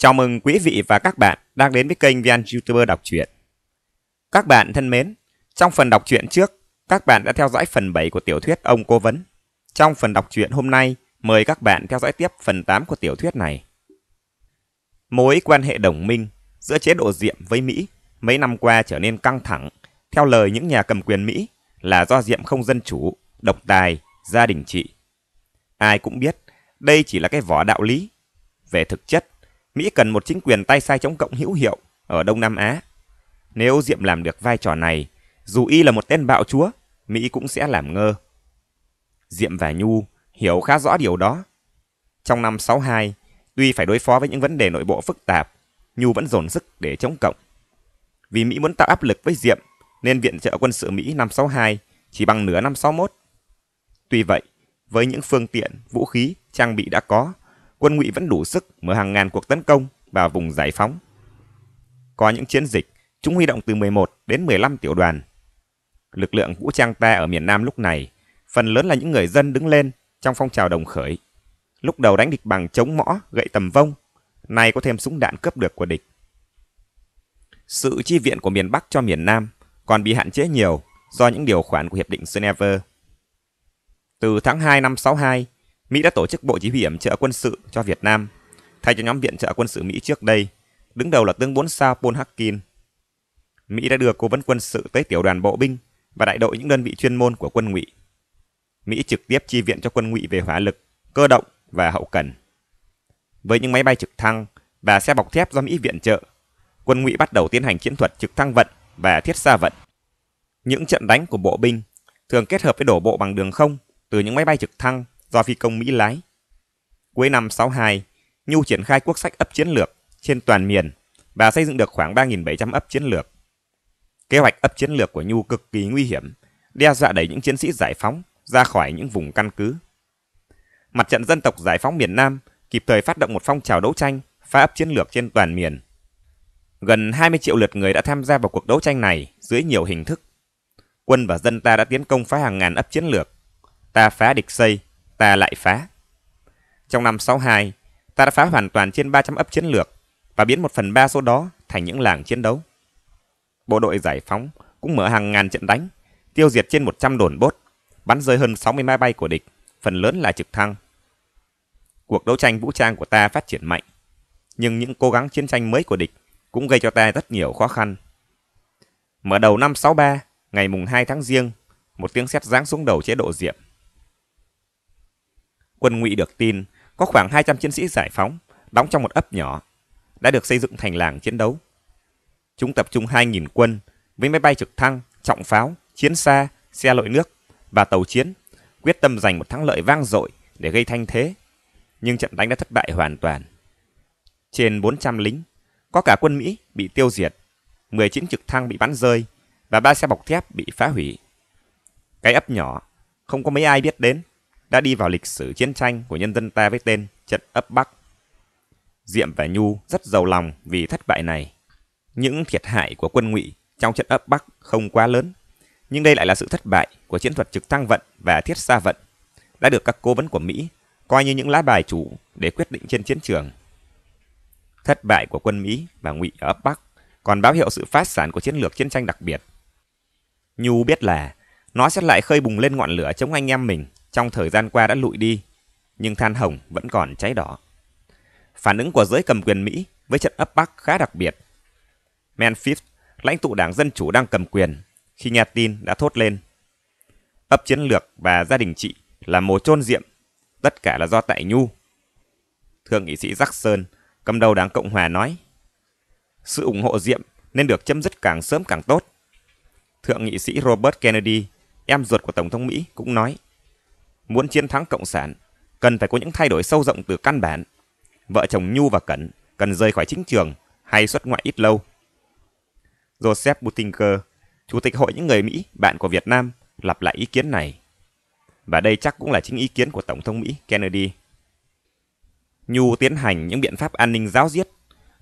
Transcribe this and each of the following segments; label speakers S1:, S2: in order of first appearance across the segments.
S1: Chào mừng quý vị và các bạn đang đến với kênh VN YouTuber đọc truyện. Các bạn thân mến, trong phần đọc truyện trước, các bạn đã theo dõi phần 7 của tiểu thuyết Ông Cố Vấn. Trong phần đọc truyện hôm nay, mời các bạn theo dõi tiếp phần 8 của tiểu thuyết này. Mối quan hệ đồng minh giữa chế độ Diệm với Mỹ mấy năm qua trở nên căng thẳng, theo lời những nhà cầm quyền Mỹ là do Diệm không dân chủ, độc tài, gia đình trị. Ai cũng biết, đây chỉ là cái vỏ đạo lý. Về thực chất, Mỹ cần một chính quyền tay sai chống cộng hữu hiệu ở Đông Nam Á. Nếu Diệm làm được vai trò này, dù y là một tên bạo chúa, Mỹ cũng sẽ làm ngơ. Diệm và Nhu hiểu khá rõ điều đó. Trong năm 62, tuy phải đối phó với những vấn đề nội bộ phức tạp, Nhu vẫn dồn sức để chống cộng. Vì Mỹ muốn tạo áp lực với Diệm, nên viện trợ quân sự Mỹ năm 62 chỉ bằng nửa năm 61. Tuy vậy, với những phương tiện, vũ khí, trang bị đã có, quân Ngụy vẫn đủ sức mở hàng ngàn cuộc tấn công vào vùng giải phóng. Có những chiến dịch, chúng huy động từ 11 đến 15 tiểu đoàn. Lực lượng vũ trang ta ở miền Nam lúc này, phần lớn là những người dân đứng lên trong phong trào đồng khởi. Lúc đầu đánh địch bằng chống mõ, gậy tầm vông, nay có thêm súng đạn cướp được của địch. Sự chi viện của miền Bắc cho miền Nam còn bị hạn chế nhiều do những điều khoản của Hiệp định Geneva. Từ tháng 2 năm 62, Mỹ đã tổ chức Bộ Chỉ huy yểm trợ quân sự cho Việt Nam, thay cho nhóm viện trợ quân sự Mỹ trước đây, đứng đầu là tướng bốn sao Paul Harkin. Mỹ đã đưa cố vấn quân sự tới tiểu đoàn bộ binh và đại đội những đơn vị chuyên môn của quân ngụy. Mỹ trực tiếp chi viện cho quân ngụy về hỏa lực, cơ động và hậu cần. Với những máy bay trực thăng và xe bọc thép do Mỹ viện trợ, quân ngụy bắt đầu tiến hành chiến thuật trực thăng vận và thiết xa vận. Những trận đánh của bộ binh thường kết hợp với đổ bộ bằng đường không từ những máy bay trực thăng do phi công Mỹ lái. Cuối năm 62, Nhu triển khai quốc sách ấp chiến lược trên toàn miền và xây dựng được khoảng 3.700 ấp chiến lược. Kế hoạch ấp chiến lược của Nhu cực kỳ nguy hiểm, đe dọa đẩy những chiến sĩ giải phóng ra khỏi những vùng căn cứ. Mặt trận dân tộc giải phóng miền Nam kịp thời phát động một phong trào đấu tranh phá ấp chiến lược trên toàn miền. Gần 20 triệu lượt người đã tham gia vào cuộc đấu tranh này dưới nhiều hình thức. Quân và dân ta đã tiến công phá hàng ngàn ấp chiến lược. Ta phá địch xây, ta lại phá. Trong năm 62, ta đã phá hoàn toàn trên 300 ấp chiến lược và biến một phần ba số đó thành những làng chiến đấu. Bộ đội giải phóng cũng mở hàng ngàn trận đánh, tiêu diệt trên 100 đồn bốt, bắn rơi hơn 60 máy bay của địch, phần lớn là trực thăng. Cuộc đấu tranh vũ trang của ta phát triển mạnh, nhưng những cố gắng chiến tranh mới của địch cũng gây cho ta rất nhiều khó khăn. Mở đầu năm 63, ngày mùng 2 tháng Giêng, một tiếng sét giáng xuống đầu chế độ Diệm quân Ngụy được tin có khoảng 200 chiến sĩ giải phóng đóng trong một ấp nhỏ đã được xây dựng thành làng chiến đấu. Chúng tập trung 2.000 quân với máy bay trực thăng, trọng pháo, chiến xa, xe lội nước và tàu chiến, quyết tâm giành một thắng lợi vang dội để gây thanh thế. Nhưng trận đánh đã thất bại hoàn toàn. Trên 400 lính, có cả quân Mỹ bị tiêu diệt, 19 trực thăng bị bắn rơi và ba xe bọc thép bị phá hủy. Cái ấp nhỏ, không có mấy ai biết đến, đã đi vào lịch sử chiến tranh của nhân dân ta với tên Trận ấp Bắc. Diệm và Nhu rất giàu lòng vì thất bại này. Những thiệt hại của quân Ngụy trong trận ấp Bắc không quá lớn, nhưng đây lại là sự thất bại của chiến thuật trực thăng vận và thiết xa vận đã được các cố vấn của Mỹ coi như những lá bài chủ để quyết định trên chiến trường. Thất bại của quân Mỹ và Ngụy ở ấp Bắc còn báo hiệu sự phát sản của chiến lược chiến tranh đặc biệt. Nhu biết là nó sẽ lại khơi bùng lên ngọn lửa chống anh em mình trong thời gian qua đã lụi đi, nhưng than hồng vẫn còn cháy đỏ. Phản ứng của giới cầm quyền Mỹ với trận ấp Bắc khá đặc biệt. Memphis, lãnh tụ đảng Dân Chủ đang cầm quyền, khi nghe tin đã thốt lên. Ấp chiến lược và gia đình chị là mồ chôn diệm, tất cả là do tại Nhu. Thượng nghị sĩ Jackson, cầm đầu đảng Cộng Hòa nói, sự ủng hộ diệm nên được chấm dứt càng sớm càng tốt. Thượng nghị sĩ Robert Kennedy, em ruột của Tổng thống Mỹ, cũng nói, muốn chiến thắng cộng sản cần phải có những thay đổi sâu rộng từ căn bản vợ chồng nhu và cẩn cần rời khỏi chính trường hay xuất ngoại ít lâu joseph butinger chủ tịch hội những người mỹ bạn của việt nam lặp lại ý kiến này và đây chắc cũng là chính ý kiến của tổng thống mỹ kennedy nhu tiến hành những biện pháp an ninh giáo diết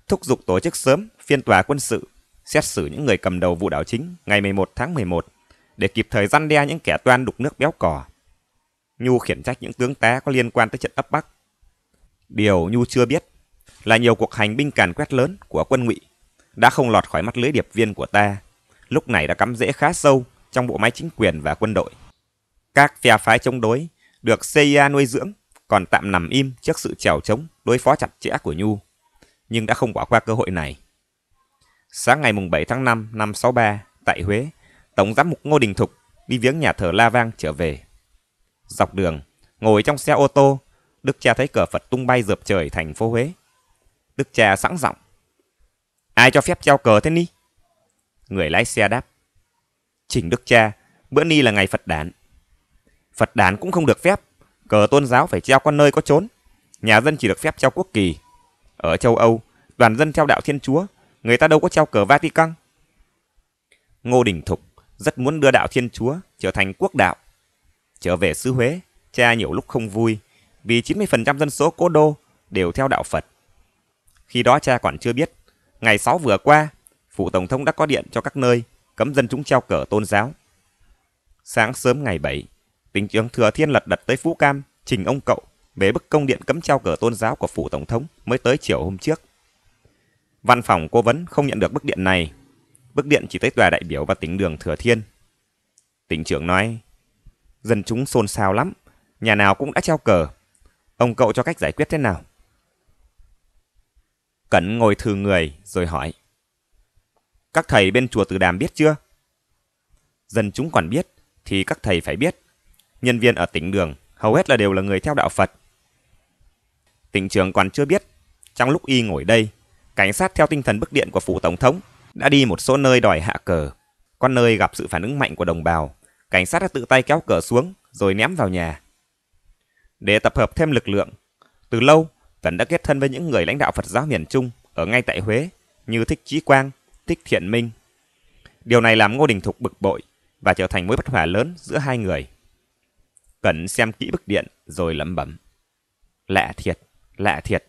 S1: thúc giục tổ chức sớm phiên tòa quân sự xét xử những người cầm đầu vụ đảo chính ngày 11 tháng 11 để kịp thời gian đe những kẻ toan đục nước béo cò Nhu khiển trách những tướng tá có liên quan tới trận ấp Bắc. Điều Nhu chưa biết là nhiều cuộc hành binh càn quét lớn của quân ngụy đã không lọt khỏi mắt lưới điệp viên của ta, lúc này đã cắm rễ khá sâu trong bộ máy chính quyền và quân đội. Các phe phái chống đối được CIA nuôi dưỡng còn tạm nằm im trước sự trèo chống đối phó chặt chẽ của Nhu, nhưng đã không bỏ qua cơ hội này. Sáng ngày 7 tháng 5 năm 63 tại Huế, Tổng giám mục Ngô Đình Thục đi viếng nhà thờ La Vang trở về. Dọc đường, ngồi trong xe ô tô, Đức cha thấy cờ Phật tung bay dợp trời thành phố Huế. Đức cha sẵn giọng. Ai cho phép treo cờ thế ni? Người lái xe đáp. Chỉnh Đức cha, bữa ni là ngày Phật đản. Phật đản cũng không được phép, cờ tôn giáo phải treo con nơi có trốn. Nhà dân chỉ được phép treo quốc kỳ. Ở châu Âu, đoàn dân theo đạo Thiên Chúa, người ta đâu có treo cờ Vatican. Ngô Đình Thục rất muốn đưa đạo Thiên Chúa trở thành quốc đạo Trở về xứ Huế, cha nhiều lúc không vui vì 90% dân số cố đô đều theo đạo Phật. Khi đó cha còn chưa biết, ngày 6 vừa qua, phủ tổng thống đã có điện cho các nơi cấm dân chúng treo cờ tôn giáo. Sáng sớm ngày 7, tỉnh trưởng Thừa Thiên lật đật tới Phú Cam trình ông cậu về bức công điện cấm treo cờ tôn giáo của phủ tổng thống mới tới chiều hôm trước. Văn phòng cố vấn không nhận được bức điện này. Bức điện chỉ tới tòa đại biểu và tỉnh đường Thừa Thiên. Tỉnh trưởng nói, dân chúng xôn xao lắm, nhà nào cũng đã treo cờ. Ông cậu cho cách giải quyết thế nào? Cẩn ngồi thừ người rồi hỏi. Các thầy bên chùa Từ Đàm biết chưa? Dân chúng còn biết thì các thầy phải biết. Nhân viên ở tỉnh đường hầu hết là đều là người theo đạo Phật. Tỉnh trưởng còn chưa biết. Trong lúc y ngồi đây, cảnh sát theo tinh thần bức điện của phủ tổng thống đã đi một số nơi đòi hạ cờ. Con nơi gặp sự phản ứng mạnh của đồng bào cảnh sát đã tự tay kéo cửa xuống rồi ném vào nhà. Để tập hợp thêm lực lượng, từ lâu Tần đã kết thân với những người lãnh đạo Phật giáo miền Trung ở ngay tại Huế như Thích Chí Quang, Thích Thiện Minh. Điều này làm Ngô Đình Thục bực bội và trở thành mối bất hòa lớn giữa hai người. Cẩn xem kỹ bức điện rồi lẩm bẩm. Lạ thiệt, lạ thiệt.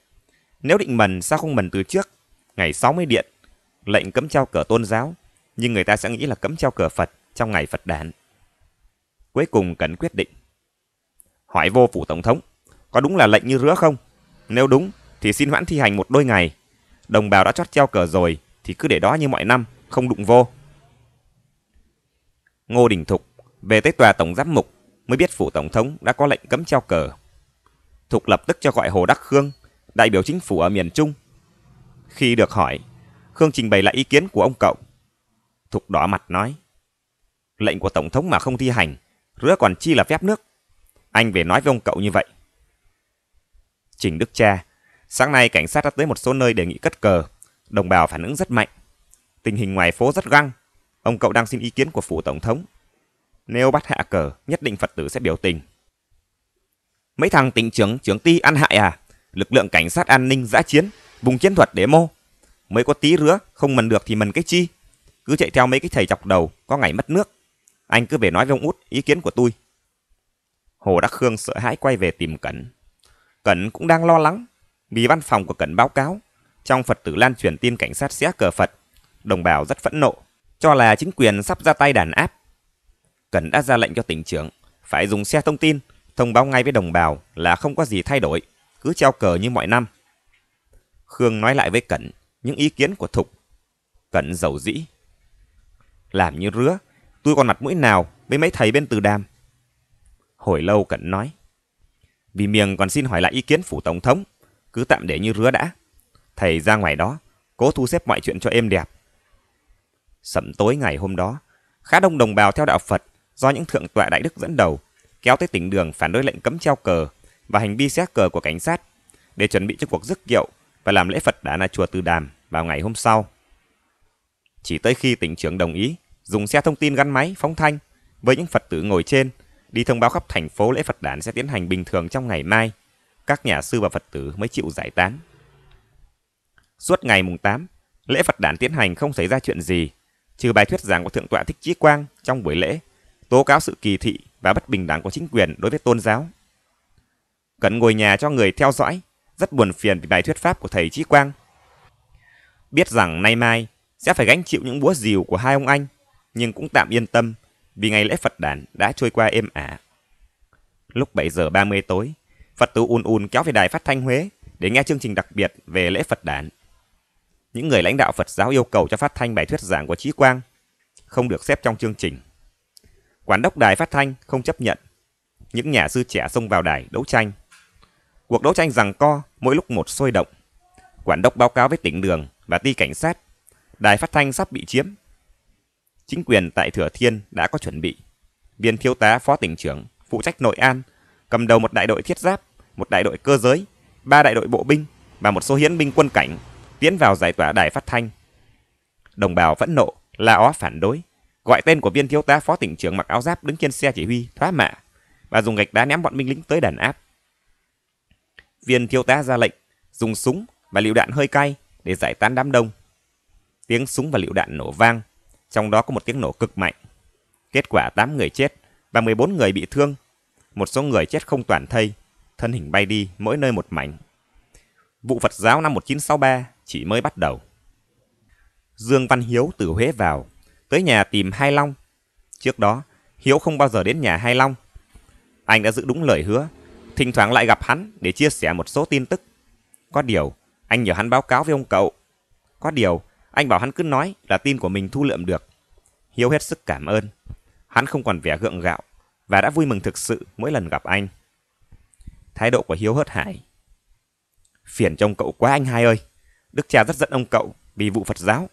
S1: Nếu định mần sao không mần từ trước? Ngày 60 điện, lệnh cấm treo cờ tôn giáo, nhưng người ta sẽ nghĩ là cấm treo cờ Phật trong ngày Phật đản cuối cùng cần quyết định. Hỏi vô phủ tổng thống, có đúng là lệnh như rứa không? Nếu đúng, thì xin hoãn thi hành một đôi ngày. Đồng bào đã chót treo cờ rồi, thì cứ để đó như mọi năm, không đụng vô. Ngô Đình Thục về tới tòa tổng giám mục mới biết phủ tổng thống đã có lệnh cấm treo cờ. Thục lập tức cho gọi Hồ Đắc Khương, đại biểu chính phủ ở miền Trung. Khi được hỏi, Khương trình bày lại ý kiến của ông cậu. Thục đỏ mặt nói, lệnh của tổng thống mà không thi hành rứa còn chi là phép nước. Anh về nói với ông cậu như vậy. Trình Đức Cha, sáng nay cảnh sát đã tới một số nơi đề nghị cất cờ. Đồng bào phản ứng rất mạnh. Tình hình ngoài phố rất găng. Ông cậu đang xin ý kiến của phủ tổng thống. Nếu bắt hạ cờ, nhất định Phật tử sẽ biểu tình. Mấy thằng tỉnh trưởng, trưởng ti ăn hại à? Lực lượng cảnh sát an ninh giã chiến, vùng chiến thuật để mô. Mới có tí rứa, không mần được thì mần cái chi? Cứ chạy theo mấy cái thầy chọc đầu, có ngày mất nước. Anh cứ về nói với ông út ý kiến của tôi. Hồ Đắc Khương sợ hãi quay về tìm Cẩn. Cẩn cũng đang lo lắng vì văn phòng của Cẩn báo cáo trong Phật tử lan truyền tin cảnh sát xé cờ Phật. Đồng bào rất phẫn nộ, cho là chính quyền sắp ra tay đàn áp. Cẩn đã ra lệnh cho tỉnh trưởng phải dùng xe thông tin thông báo ngay với đồng bào là không có gì thay đổi, cứ treo cờ như mọi năm. Khương nói lại với Cẩn những ý kiến của Thục. Cẩn giàu dĩ. Làm như rứa, tôi còn mặt mũi nào với mấy thầy bên từ đàm. Hồi lâu Cẩn nói. Vì miệng còn xin hỏi lại ý kiến phủ tổng thống, cứ tạm để như rứa đã. Thầy ra ngoài đó, cố thu xếp mọi chuyện cho êm đẹp. Sẩm tối ngày hôm đó, khá đông đồng bào theo đạo Phật do những thượng tọa đại đức dẫn đầu kéo tới tỉnh đường phản đối lệnh cấm treo cờ và hành vi xét cờ của cảnh sát để chuẩn bị cho cuộc rước kiệu và làm lễ Phật đã na chùa Từ Đàm vào ngày hôm sau. Chỉ tới khi tỉnh trưởng đồng ý dùng xe thông tin gắn máy, phóng thanh với những Phật tử ngồi trên, đi thông báo khắp thành phố lễ Phật đản sẽ tiến hành bình thường trong ngày mai. Các nhà sư và Phật tử mới chịu giải tán. Suốt ngày mùng 8, lễ Phật đản tiến hành không xảy ra chuyện gì, trừ bài thuyết giảng của Thượng tọa Thích Chí Quang trong buổi lễ, tố cáo sự kỳ thị và bất bình đẳng của chính quyền đối với tôn giáo. Cận ngồi nhà cho người theo dõi, rất buồn phiền vì bài thuyết pháp của thầy Chí Quang. Biết rằng nay mai sẽ phải gánh chịu những búa rìu của hai ông anh nhưng cũng tạm yên tâm vì ngày lễ Phật đản đã trôi qua êm ả. Lúc 7 giờ 30 tối, Phật tử ùn ùn kéo về đài phát thanh Huế để nghe chương trình đặc biệt về lễ Phật đản. Những người lãnh đạo Phật giáo yêu cầu cho phát thanh bài thuyết giảng của Chí Quang không được xếp trong chương trình. Quản đốc đài phát thanh không chấp nhận. Những nhà sư trẻ xông vào đài đấu tranh. Cuộc đấu tranh rằng co mỗi lúc một sôi động. Quản đốc báo cáo với tỉnh đường và ti cảnh sát. Đài phát thanh sắp bị chiếm chính quyền tại Thừa Thiên đã có chuẩn bị. Viên thiếu tá phó tỉnh trưởng phụ trách nội an, cầm đầu một đại đội thiết giáp, một đại đội cơ giới, ba đại đội bộ binh và một số hiến binh quân cảnh tiến vào giải tỏa đài phát thanh. Đồng bào phẫn nộ, la ó phản đối, gọi tên của viên thiếu tá phó tỉnh trưởng mặc áo giáp đứng trên xe chỉ huy thoá mạ và dùng gạch đá ném bọn binh lính tới đàn áp. Viên thiếu tá ra lệnh dùng súng và lựu đạn hơi cay để giải tán đám đông. Tiếng súng và lựu đạn nổ vang, trong đó có một tiếng nổ cực mạnh. Kết quả 8 người chết và 14 người bị thương. Một số người chết không toàn thây, thân hình bay đi mỗi nơi một mảnh. Vụ Phật giáo năm 1963 chỉ mới bắt đầu. Dương Văn Hiếu từ Huế vào, tới nhà tìm Hai Long. Trước đó, Hiếu không bao giờ đến nhà Hai Long. Anh đã giữ đúng lời hứa, thỉnh thoảng lại gặp hắn để chia sẻ một số tin tức. Có điều, anh nhờ hắn báo cáo với ông cậu. Có điều, anh bảo hắn cứ nói là tin của mình thu lượm được. Hiếu hết sức cảm ơn. Hắn không còn vẻ gượng gạo và đã vui mừng thực sự mỗi lần gặp anh. Thái độ của Hiếu hớt hải. Phiền trông cậu quá anh hai ơi. Đức cha rất giận ông cậu vì vụ Phật giáo.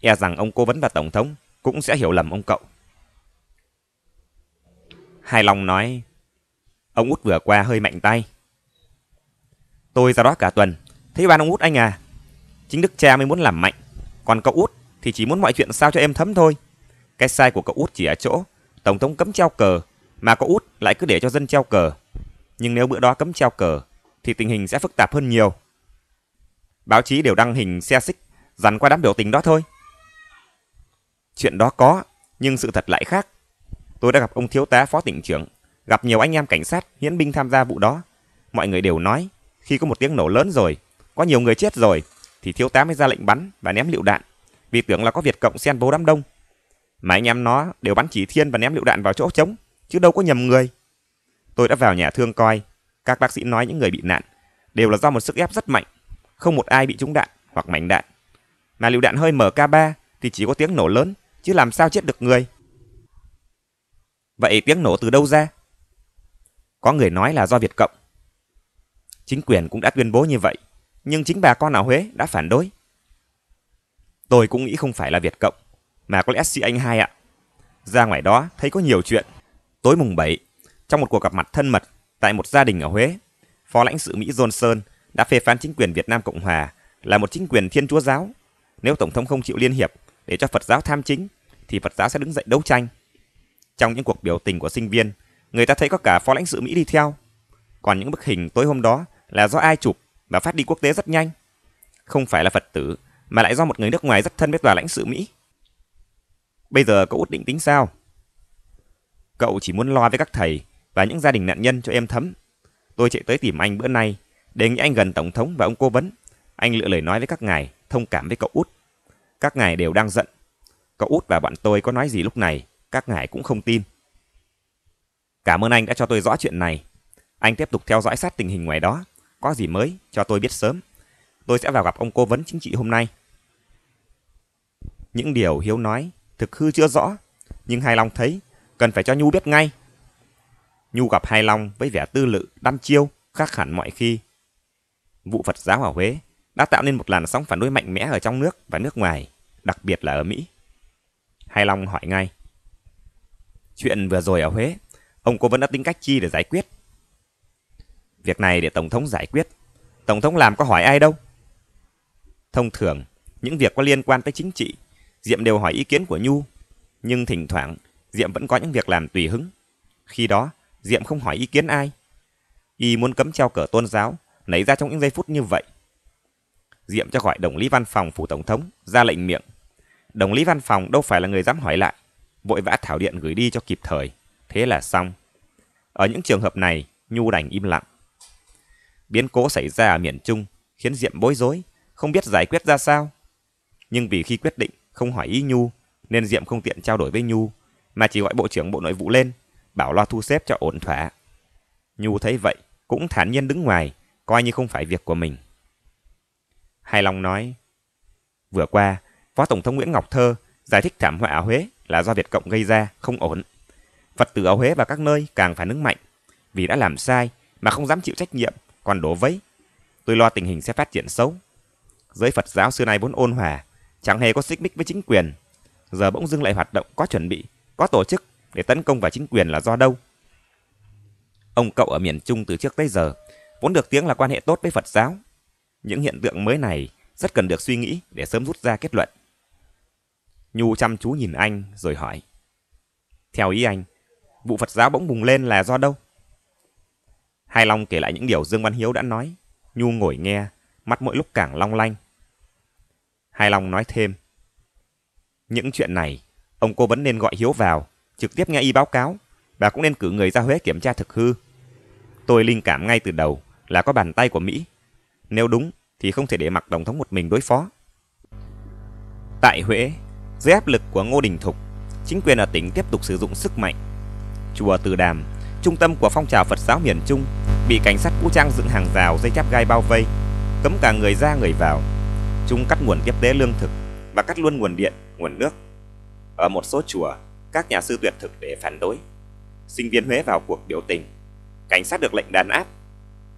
S1: E rằng ông cố vấn và Tổng thống cũng sẽ hiểu lầm ông cậu. Hai Long nói, ông út vừa qua hơi mạnh tay. Tôi ra đó cả tuần, thấy ban ông út anh à. Chính đức cha mới muốn làm mạnh, còn cậu út thì chỉ muốn mọi chuyện sao cho em thấm thôi. Cái sai của cậu út chỉ ở chỗ, Tổng thống cấm treo cờ, mà cậu út lại cứ để cho dân treo cờ. Nhưng nếu bữa đó cấm treo cờ, thì tình hình sẽ phức tạp hơn nhiều. Báo chí đều đăng hình xe xích, dằn qua đám biểu tình đó thôi. Chuyện đó có, nhưng sự thật lại khác. Tôi đã gặp ông thiếu tá phó tỉnh trưởng, gặp nhiều anh em cảnh sát, hiến binh tham gia vụ đó. Mọi người đều nói, khi có một tiếng nổ lớn rồi, có nhiều người chết rồi, thì thiếu tá mới ra lệnh bắn và ném lựu đạn, vì tưởng là có Việt Cộng xen bố đám đông. Mà anh em nó đều bắn chỉ thiên và ném lựu đạn vào chỗ trống, chứ đâu có nhầm người. Tôi đã vào nhà thương coi, các bác sĩ nói những người bị nạn đều là do một sức ép rất mạnh, không một ai bị trúng đạn hoặc mảnh đạn. Mà lựu đạn hơi mk 3 thì chỉ có tiếng nổ lớn, chứ làm sao chết được người. Vậy tiếng nổ từ đâu ra? Có người nói là do Việt Cộng. Chính quyền cũng đã tuyên bố như vậy, nhưng chính bà con ở Huế đã phản đối. Tôi cũng nghĩ không phải là Việt Cộng, mà có lẽ si anh hai ạ. Ra ngoài đó thấy có nhiều chuyện. Tối mùng 7, trong một cuộc gặp mặt thân mật tại một gia đình ở Huế, phó lãnh sự Mỹ Johnson đã phê phán chính quyền Việt Nam Cộng Hòa là một chính quyền thiên chúa giáo. Nếu Tổng thống không chịu liên hiệp để cho Phật giáo tham chính, thì Phật giáo sẽ đứng dậy đấu tranh. Trong những cuộc biểu tình của sinh viên, người ta thấy có cả phó lãnh sự Mỹ đi theo. Còn những bức hình tối hôm đó là do ai chụp và phát đi quốc tế rất nhanh. Không phải là Phật tử, mà lại do một người nước ngoài rất thân với tòa lãnh sự Mỹ. Bây giờ cậu út định tính sao? Cậu chỉ muốn lo với các thầy và những gia đình nạn nhân cho em thấm. Tôi chạy tới tìm anh bữa nay, đề nghị anh gần Tổng thống và ông cố vấn. Anh lựa lời nói với các ngài, thông cảm với cậu út. Các ngài đều đang giận. Cậu út và bạn tôi có nói gì lúc này, các ngài cũng không tin. Cảm ơn anh đã cho tôi rõ chuyện này. Anh tiếp tục theo dõi sát tình hình ngoài đó có gì mới cho tôi biết sớm. Tôi sẽ vào gặp ông cố vấn chính trị hôm nay. Những điều Hiếu nói thực hư chưa rõ, nhưng Hai Long thấy cần phải cho Nhu biết ngay. Nhu gặp Hai Long với vẻ tư lự, đăm chiêu, khác hẳn mọi khi. Vụ Phật giáo ở Huế đã tạo nên một làn sóng phản đối mạnh mẽ ở trong nước và nước ngoài, đặc biệt là ở Mỹ. Hai Long hỏi ngay. Chuyện vừa rồi ở Huế, ông cố vấn đã tính cách chi để giải quyết? Việc này để Tổng thống giải quyết. Tổng thống làm có hỏi ai đâu. Thông thường, những việc có liên quan tới chính trị, Diệm đều hỏi ý kiến của Nhu. Nhưng thỉnh thoảng, Diệm vẫn có những việc làm tùy hứng. Khi đó, Diệm không hỏi ý kiến ai. Y muốn cấm treo cờ tôn giáo, nảy ra trong những giây phút như vậy. Diệm cho gọi đồng lý văn phòng phủ tổng thống, ra lệnh miệng. Đồng lý văn phòng đâu phải là người dám hỏi lại, vội vã thảo điện gửi đi cho kịp thời. Thế là xong. Ở những trường hợp này, Nhu đành im lặng. Biến cố xảy ra ở miền Trung khiến Diệm bối rối, không biết giải quyết ra sao. Nhưng vì khi quyết định không hỏi ý Nhu, nên Diệm không tiện trao đổi với Nhu, mà chỉ gọi Bộ trưởng Bộ Nội vụ lên, bảo lo thu xếp cho ổn thỏa. Nhu thấy vậy, cũng thản nhiên đứng ngoài, coi như không phải việc của mình. Hai Long nói, vừa qua, Phó Tổng thống Nguyễn Ngọc Thơ giải thích thảm họa ở Huế là do Việt Cộng gây ra, không ổn. Phật tử ở Huế và các nơi càng phải ứng mạnh, vì đã làm sai mà không dám chịu trách nhiệm còn đổ vấy, tôi lo tình hình sẽ phát triển xấu. Giới Phật giáo xưa nay vốn ôn hòa, chẳng hề có xích mích với chính quyền. Giờ bỗng dưng lại hoạt động có chuẩn bị, có tổ chức để tấn công vào chính quyền là do đâu? Ông cậu ở miền Trung từ trước tới giờ vốn được tiếng là quan hệ tốt với Phật giáo. Những hiện tượng mới này rất cần được suy nghĩ để sớm rút ra kết luận. Nhu chăm chú nhìn anh rồi hỏi. Theo ý anh, vụ Phật giáo bỗng bùng lên là do đâu? Hai Long kể lại những điều Dương Văn Hiếu đã nói. Nhu ngồi nghe, mắt mỗi lúc càng long lanh. Hai Long nói thêm. Những chuyện này, ông cô vẫn nên gọi Hiếu vào, trực tiếp nghe y báo cáo. Bà cũng nên cử người ra Huế kiểm tra thực hư. Tôi linh cảm ngay từ đầu là có bàn tay của Mỹ. Nếu đúng thì không thể để mặc Tổng thống một mình đối phó. Tại Huế, dưới áp lực của Ngô Đình Thục, chính quyền ở tỉnh tiếp tục sử dụng sức mạnh. Chùa Từ Đàm trung tâm của phong trào Phật giáo miền Trung, bị cảnh sát vũ trang dựng hàng rào dây thép gai bao vây, cấm cả người ra người vào. Chúng cắt nguồn tiếp tế lương thực và cắt luôn nguồn điện, nguồn nước. Ở một số chùa, các nhà sư tuyệt thực để phản đối. Sinh viên Huế vào cuộc biểu tình. Cảnh sát được lệnh đàn áp.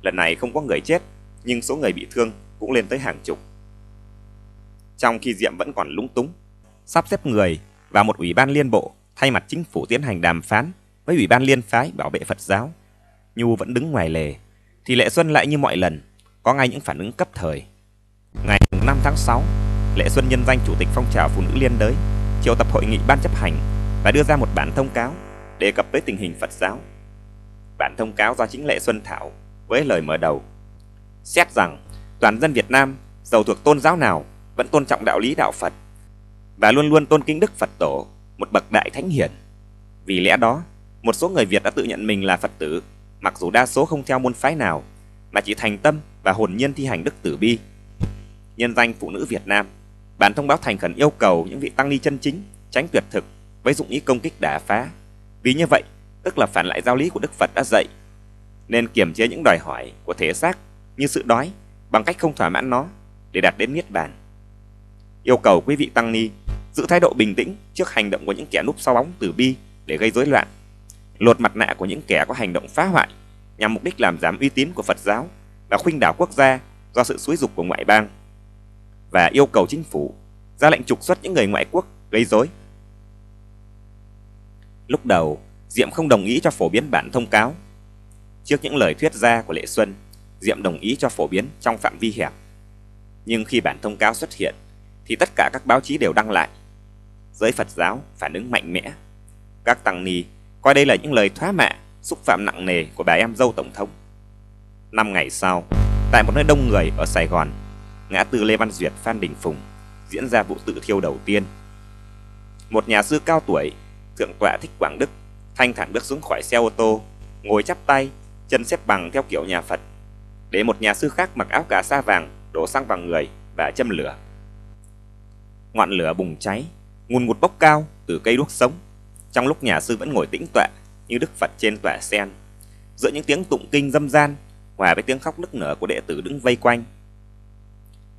S1: Lần này không có người chết, nhưng số người bị thương cũng lên tới hàng chục. Trong khi Diệm vẫn còn lúng túng, sắp xếp người và một ủy ban liên bộ thay mặt chính phủ tiến hành đàm phán với Ủy ban Liên phái bảo vệ Phật giáo. Nhu vẫn đứng ngoài lề, thì Lệ Xuân lại như mọi lần, có ngay những phản ứng cấp thời. Ngày 5 tháng 6, Lệ Xuân nhân danh Chủ tịch Phong trào Phụ nữ Liên đới, triệu tập hội nghị ban chấp hành và đưa ra một bản thông cáo đề cập tới tình hình Phật giáo. Bản thông cáo do chính Lệ Xuân thảo với lời mở đầu. Xét rằng, toàn dân Việt Nam, dầu thuộc tôn giáo nào, vẫn tôn trọng đạo lý đạo Phật và luôn luôn tôn kính Đức Phật Tổ, một bậc đại thánh hiền Vì lẽ đó, một số người Việt đã tự nhận mình là Phật tử, mặc dù đa số không theo môn phái nào, mà chỉ thành tâm và hồn nhiên thi hành đức tử bi. Nhân danh phụ nữ Việt Nam, bản thông báo thành khẩn yêu cầu những vị tăng ni chân chính tránh tuyệt thực với dụng ý công kích đả phá. Vì như vậy, tức là phản lại giáo lý của Đức Phật đã dạy, nên kiềm chế những đòi hỏi của thể xác như sự đói bằng cách không thỏa mãn nó để đạt đến niết bàn. Yêu cầu quý vị tăng ni giữ thái độ bình tĩnh trước hành động của những kẻ núp sau bóng tử bi để gây rối loạn lột mặt nạ của những kẻ có hành động phá hoại nhằm mục đích làm giảm uy tín của Phật giáo và khuynh đảo quốc gia do sự xúi dục của ngoại bang và yêu cầu chính phủ ra lệnh trục xuất những người ngoại quốc gây rối. Lúc đầu, Diệm không đồng ý cho phổ biến bản thông cáo. Trước những lời thuyết ra của Lệ Xuân, Diệm đồng ý cho phổ biến trong phạm vi hẹp. Nhưng khi bản thông cáo xuất hiện, thì tất cả các báo chí đều đăng lại. Giới Phật giáo phản ứng mạnh mẽ. Các tăng ni coi đây là những lời thoá mạ, xúc phạm nặng nề của bà em dâu tổng thống. Năm ngày sau, tại một nơi đông người ở Sài Gòn, ngã tư Lê Văn Duyệt Phan Đình Phùng diễn ra vụ tự thiêu đầu tiên. Một nhà sư cao tuổi, thượng tọa thích Quảng Đức, thanh thản bước xuống khỏi xe ô tô, ngồi chắp tay, chân xếp bằng theo kiểu nhà Phật, để một nhà sư khác mặc áo cà sa vàng đổ xăng vào người và châm lửa. Ngọn lửa bùng cháy, ngùn ngụt bốc cao từ cây đuốc sống trong lúc nhà sư vẫn ngồi tĩnh tọa như Đức Phật trên tòa sen, giữa những tiếng tụng kinh dâm gian hòa với tiếng khóc nức nở của đệ tử đứng vây quanh.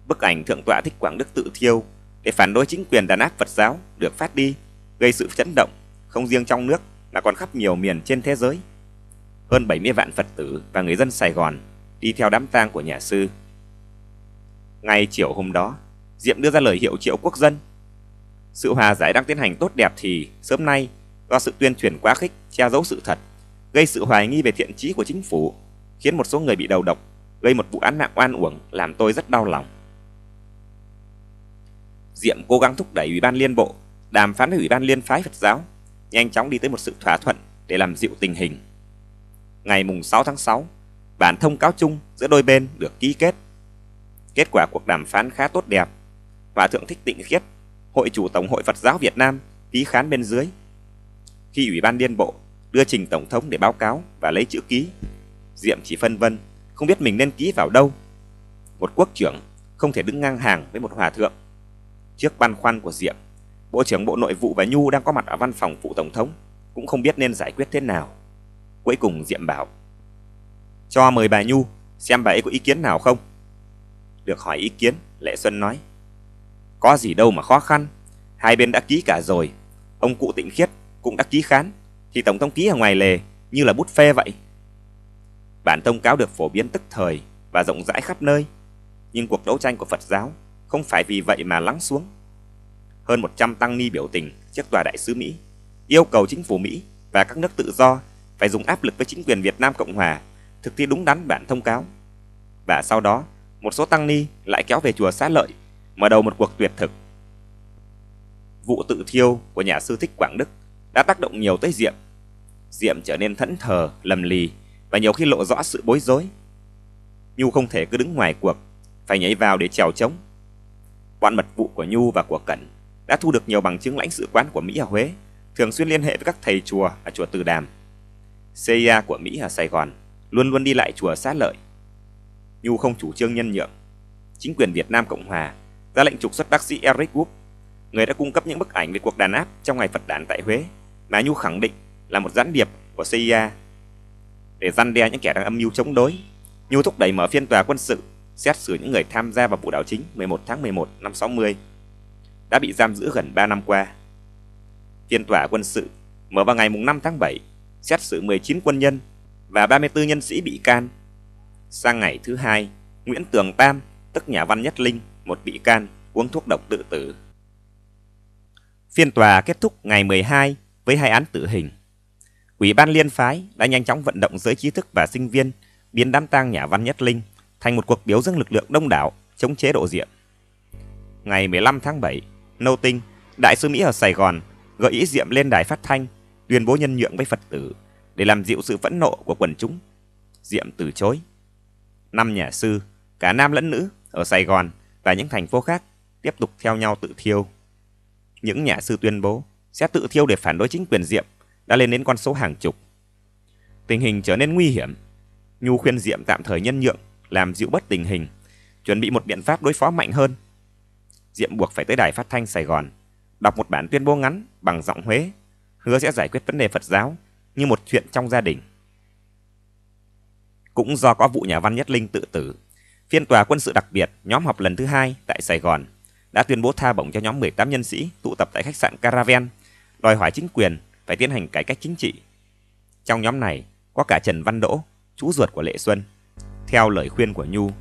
S1: Bức ảnh thượng tọa Thích Quảng Đức tự thiêu để phản đối chính quyền đàn áp Phật giáo được phát đi, gây sự chấn động không riêng trong nước mà còn khắp nhiều miền trên thế giới. Hơn 70 vạn Phật tử và người dân Sài Gòn đi theo đám tang của nhà sư. Ngay chiều hôm đó, Diệm đưa ra lời hiệu triệu quốc dân. Sự hòa giải đang tiến hành tốt đẹp thì sớm nay do sự tuyên truyền quá khích che giấu sự thật, gây sự hoài nghi về thiện trí của chính phủ, khiến một số người bị đầu độc, gây một vụ án mạng oan uổng làm tôi rất đau lòng. Diệm cố gắng thúc đẩy Ủy ban Liên Bộ, đàm phán với Ủy ban Liên phái Phật giáo, nhanh chóng đi tới một sự thỏa thuận để làm dịu tình hình. Ngày mùng 6 tháng 6, bản thông cáo chung giữa đôi bên được ký kết. Kết quả cuộc đàm phán khá tốt đẹp. Hòa thượng Thích Tịnh Khiết, hội chủ Tổng hội Phật giáo Việt Nam, ký khán bên dưới khi Ủy ban Liên Bộ đưa trình Tổng thống để báo cáo và lấy chữ ký, Diệm chỉ phân vân, không biết mình nên ký vào đâu. Một quốc trưởng không thể đứng ngang hàng với một hòa thượng. Trước băn khoăn của Diệm, Bộ trưởng Bộ Nội vụ và Nhu đang có mặt ở văn phòng phụ Tổng thống, cũng không biết nên giải quyết thế nào. Cuối cùng Diệm bảo, cho mời bà Nhu xem bà ấy có ý kiến nào không. Được hỏi ý kiến, Lệ Xuân nói, có gì đâu mà khó khăn, hai bên đã ký cả rồi, ông cụ Tịnh Khiết cũng đã ký khán, thì tổng thống ký ở ngoài lề như là bút phê vậy. Bản thông cáo được phổ biến tức thời và rộng rãi khắp nơi, nhưng cuộc đấu tranh của Phật giáo không phải vì vậy mà lắng xuống. Hơn 100 tăng ni biểu tình trước tòa đại sứ Mỹ, yêu cầu chính phủ Mỹ và các nước tự do phải dùng áp lực với chính quyền Việt Nam Cộng Hòa thực thi đúng đắn bản thông cáo. Và sau đó, một số tăng ni lại kéo về chùa Xá Lợi, mở đầu một cuộc tuyệt thực. Vụ tự thiêu của nhà sư Thích Quảng Đức đã tác động nhiều tới Diệm. Diệm trở nên thẫn thờ, lầm lì và nhiều khi lộ rõ sự bối rối. Nhu không thể cứ đứng ngoài cuộc, phải nhảy vào để trèo trống. quan mật vụ của Nhu và của Cẩn đã thu được nhiều bằng chứng lãnh sự quán của Mỹ ở Huế, thường xuyên liên hệ với các thầy chùa ở chùa Từ Đàm. CIA của Mỹ ở Sài Gòn luôn luôn đi lại chùa xá lợi. Nhu không chủ trương nhân nhượng. Chính quyền Việt Nam Cộng Hòa ra lệnh trục xuất bác sĩ Eric Wood, người đã cung cấp những bức ảnh về cuộc đàn áp trong ngày Phật đàn tại Huế Má Nhu khẳng định là một gián điệp của CIA. Để răn đe những kẻ đang âm mưu chống đối, Nhu thúc đẩy mở phiên tòa quân sự xét xử những người tham gia vào vụ đảo chính 11 tháng 11 năm 60 đã bị giam giữ gần 3 năm qua. Phiên tòa quân sự mở vào ngày 5 tháng 7 xét xử 19 quân nhân và 34 nhân sĩ bị can. Sang ngày thứ hai, Nguyễn Tường Tam, tức nhà văn Nhất Linh, một bị can, uống thuốc độc tự tử. Phiên tòa kết thúc ngày 12 với hai án tử hình. Ủy ban liên phái đã nhanh chóng vận động giới trí thức và sinh viên biến đám tang nhà văn Nhất Linh thành một cuộc biểu dương lực lượng đông đảo chống chế độ Diệm. Ngày 15 tháng 7, Nô Tinh, đại sứ Mỹ ở Sài Gòn, gợi ý Diệm lên đài phát thanh, tuyên bố nhân nhượng với Phật tử để làm dịu sự phẫn nộ của quần chúng. Diệm từ chối. Năm nhà sư, cả nam lẫn nữ, ở Sài Gòn và những thành phố khác tiếp tục theo nhau tự thiêu. Những nhà sư tuyên bố sẽ tự thiêu để phản đối chính quyền Diệm đã lên đến con số hàng chục. Tình hình trở nên nguy hiểm. Nhu khuyên Diệm tạm thời nhân nhượng, làm dịu bớt tình hình, chuẩn bị một biện pháp đối phó mạnh hơn. Diệm buộc phải tới đài phát thanh Sài Gòn, đọc một bản tuyên bố ngắn bằng giọng Huế, hứa sẽ giải quyết vấn đề Phật giáo như một chuyện trong gia đình. Cũng do có vụ nhà văn Nhất Linh tự tử, phiên tòa quân sự đặc biệt nhóm họp lần thứ hai tại Sài Gòn đã tuyên bố tha bổng cho nhóm 18 nhân sĩ tụ tập tại khách sạn Caravan đòi hỏi chính quyền phải tiến hành cải cách chính trị. Trong nhóm này có cả Trần Văn Đỗ, chú ruột của Lệ Xuân. Theo lời khuyên của Nhu,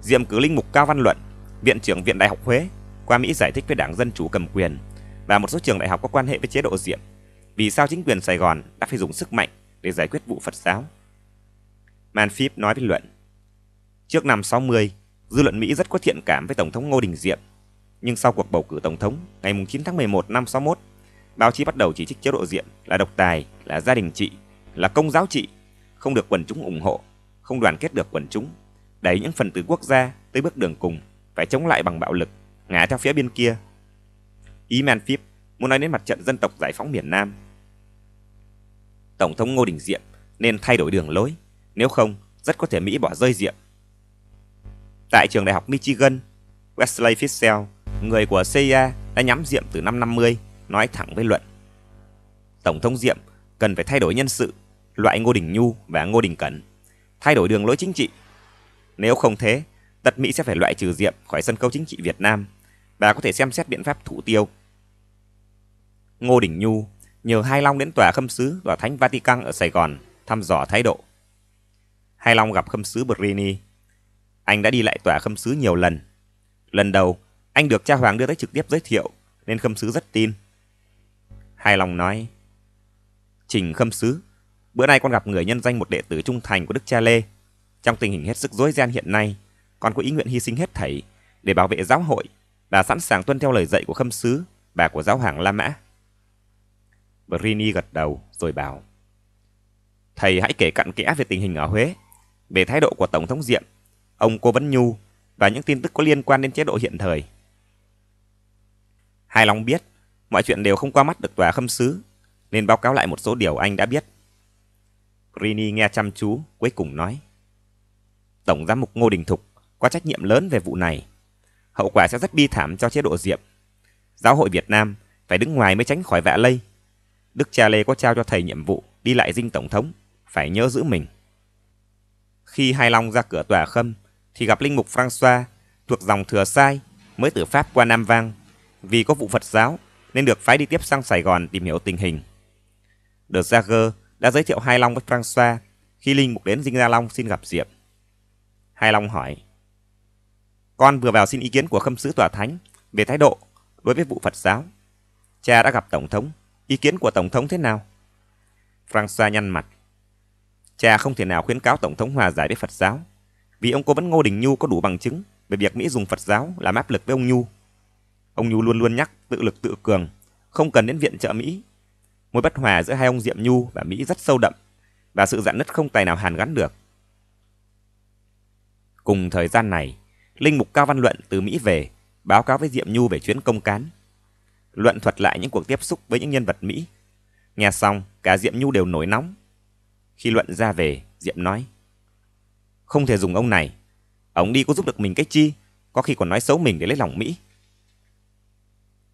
S1: Diệm cử linh mục Cao Văn Luận, Viện trưởng Viện Đại học Huế, qua Mỹ giải thích với Đảng Dân Chủ cầm quyền và một số trường đại học có quan hệ với chế độ Diệm. Vì sao chính quyền Sài Gòn đã phải dùng sức mạnh để giải quyết vụ Phật giáo? Manfip nói với Luận, trước năm 60, dư luận Mỹ rất có thiện cảm với Tổng thống Ngô Đình Diệm. Nhưng sau cuộc bầu cử Tổng thống ngày 9 tháng 11 năm 61, báo chí bắt đầu chỉ trích chế độ diện là độc tài, là gia đình trị, là công giáo trị, không được quần chúng ủng hộ, không đoàn kết được quần chúng, đẩy những phần tử quốc gia tới bước đường cùng, phải chống lại bằng bạo lực, ngã theo phía bên kia. Ý Man Phip muốn nói đến mặt trận dân tộc giải phóng miền Nam. Tổng thống Ngô Đình Diệm nên thay đổi đường lối, nếu không rất có thể Mỹ bỏ rơi Diệm. Tại trường đại học Michigan, Wesley Fitzgerald, người của CIA đã nhắm Diệm từ năm 50 nói thẳng với Luận. Tổng thống Diệm cần phải thay đổi nhân sự, loại Ngô Đình Nhu và Ngô Đình Cẩn, thay đổi đường lối chính trị. Nếu không thế, tật Mỹ sẽ phải loại trừ Diệm khỏi sân khấu chính trị Việt Nam và có thể xem xét biện pháp thủ tiêu. Ngô Đình Nhu nhờ Hai Long đến tòa khâm sứ tòa Thánh Vatican ở Sài Gòn thăm dò thái độ. Hai Long gặp khâm sứ Brini. Anh đã đi lại tòa khâm sứ nhiều lần. Lần đầu, anh được cha Hoàng đưa tới trực tiếp giới thiệu nên khâm sứ rất tin hài lòng nói. Trình Khâm Sứ, bữa nay con gặp người nhân danh một đệ tử trung thành của Đức Cha Lê. Trong tình hình hết sức rối ren hiện nay, con có ý nguyện hy sinh hết thảy để bảo vệ giáo hội và sẵn sàng tuân theo lời dạy của Khâm Sứ và của giáo hoàng La Mã. Brini gật đầu rồi bảo Thầy hãy kể cặn kẽ về tình hình ở Huế, về thái độ của Tổng thống Diệm, ông Cô Vấn Nhu và những tin tức có liên quan đến chế độ hiện thời. Hai lòng biết mọi chuyện đều không qua mắt được tòa khâm sứ, nên báo cáo lại một số điều anh đã biết. Grini nghe chăm chú, cuối cùng nói. Tổng giám mục Ngô Đình Thục có trách nhiệm lớn về vụ này. Hậu quả sẽ rất bi thảm cho chế độ diệm. Giáo hội Việt Nam phải đứng ngoài mới tránh khỏi vạ lây. Đức cha Lê có trao cho thầy nhiệm vụ đi lại dinh tổng thống, phải nhớ giữ mình. Khi Hai Long ra cửa tòa khâm, thì gặp linh mục François thuộc dòng thừa sai mới từ Pháp qua Nam Vang vì có vụ Phật giáo nên được phái đi tiếp sang Sài Gòn tìm hiểu tình hình. De Jager đã giới thiệu Hai Long với Francois khi Linh Mục đến Dinh Gia Long xin gặp Diệp. Hai Long hỏi, Con vừa vào xin ý kiến của khâm sứ tòa thánh về thái độ đối với vụ Phật giáo. Cha đã gặp Tổng thống, ý kiến của Tổng thống thế nào? Francois nhăn mặt. Cha không thể nào khuyến cáo Tổng thống hòa giải với Phật giáo, vì ông cố vấn Ngô Đình Nhu có đủ bằng chứng về việc Mỹ dùng Phật giáo làm áp lực với ông Nhu Ông Nhu luôn luôn nhắc tự lực tự cường, không cần đến viện trợ Mỹ. Mối bất hòa giữa hai ông Diệm Nhu và Mỹ rất sâu đậm và sự dạn nứt không tài nào hàn gắn được. Cùng thời gian này, Linh Mục Cao Văn Luận từ Mỹ về báo cáo với Diệm Nhu về chuyến công cán. Luận thuật lại những cuộc tiếp xúc với những nhân vật Mỹ. Nghe xong, cả Diệm Nhu đều nổi nóng. Khi Luận ra về, Diệm nói Không thể dùng ông này, ông đi có giúp được mình cái chi, có khi còn nói xấu mình để lấy lòng Mỹ.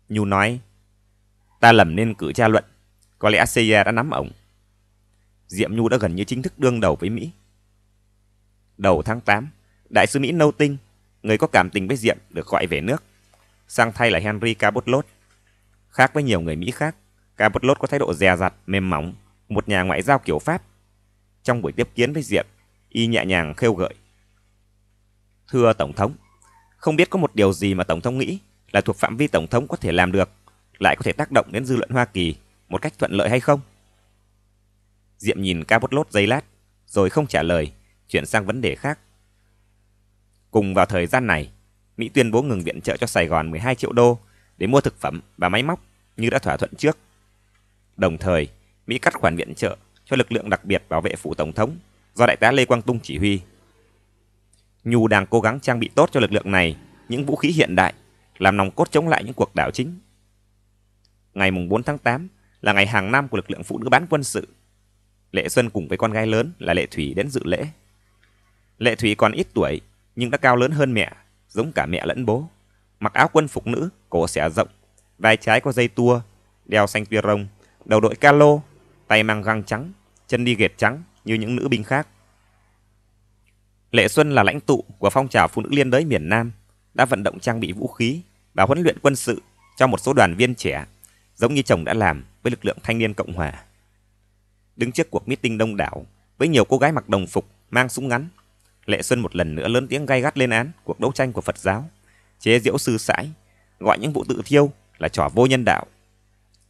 S1: Nhu nói, ta lầm nên cử tra luận, có lẽ CIA đã nắm ổng. Diệm Nhu đã gần như chính thức đương đầu với Mỹ. Đầu tháng 8, đại sứ Mỹ Nâu Tinh, người có cảm tình với Diệm được gọi về nước, sang thay là Henry Cabot-Lodge. Khác với nhiều người Mỹ khác, Cabot-Lodge có thái độ dè dặt, mềm mỏng, một nhà ngoại giao kiểu Pháp. Trong buổi tiếp kiến với Diệm, y nhẹ nhàng khêu gợi. Thưa Tổng thống, không biết có một điều gì mà Tổng thống nghĩ là thuộc phạm vi tổng thống có thể làm được, lại có thể tác động đến dư luận Hoa Kỳ một cách thuận lợi hay không? Diệm nhìn Cabot giây lát, rồi không trả lời, chuyển sang vấn đề khác. Cùng vào thời gian này, Mỹ tuyên bố ngừng viện trợ cho Sài Gòn 12 triệu đô để mua thực phẩm và máy móc như đã thỏa thuận trước. Đồng thời, Mỹ cắt khoản viện trợ cho lực lượng đặc biệt bảo vệ phủ tổng thống do đại tá Lê Quang Tung chỉ huy. Nhu đang cố gắng trang bị tốt cho lực lượng này những vũ khí hiện đại làm nòng cốt chống lại những cuộc đảo chính. Ngày mùng 4 tháng 8 là ngày hàng năm của lực lượng phụ nữ bán quân sự. Lệ Xuân cùng với con gái lớn là Lệ Thủy đến dự lễ. Lệ Thủy còn ít tuổi nhưng đã cao lớn hơn mẹ, giống cả mẹ lẫn bố. Mặc áo quân phục nữ, cổ xẻ rộng, vai trái có dây tua, đeo xanh tia rồng, đầu đội ca lô, tay mang găng trắng, chân đi ghệt trắng như những nữ binh khác. Lệ Xuân là lãnh tụ của phong trào phụ nữ liên đới miền Nam – đã vận động trang bị vũ khí và huấn luyện quân sự cho một số đoàn viên trẻ, giống như chồng đã làm với lực lượng thanh niên Cộng Hòa. Đứng trước cuộc meeting đông đảo với nhiều cô gái mặc đồng phục mang súng ngắn, Lệ Xuân một lần nữa lớn tiếng gay gắt lên án cuộc đấu tranh của Phật giáo, chế diễu sư sãi, gọi những vụ tự thiêu là trò vô nhân đạo.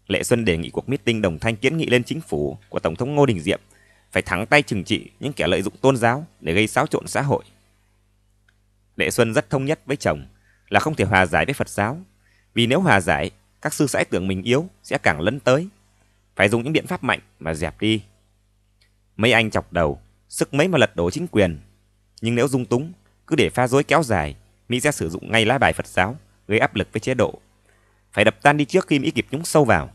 S1: Lệ Xuân đề nghị cuộc meeting đồng thanh kiến nghị lên chính phủ của Tổng thống Ngô Đình Diệm phải thắng tay trừng trị những kẻ lợi dụng tôn giáo để gây xáo trộn xã hội. Lệ Xuân rất thông nhất với chồng là không thể hòa giải với Phật giáo. Vì nếu hòa giải, các sư sãi tưởng mình yếu sẽ càng lấn tới. Phải dùng những biện pháp mạnh mà dẹp đi. Mấy anh chọc đầu, sức mấy mà lật đổ chính quyền. Nhưng nếu dung túng, cứ để pha dối kéo dài, Mỹ sẽ sử dụng ngay lá bài Phật giáo, gây áp lực với chế độ. Phải đập tan đi trước khi Mỹ kịp nhúng sâu vào.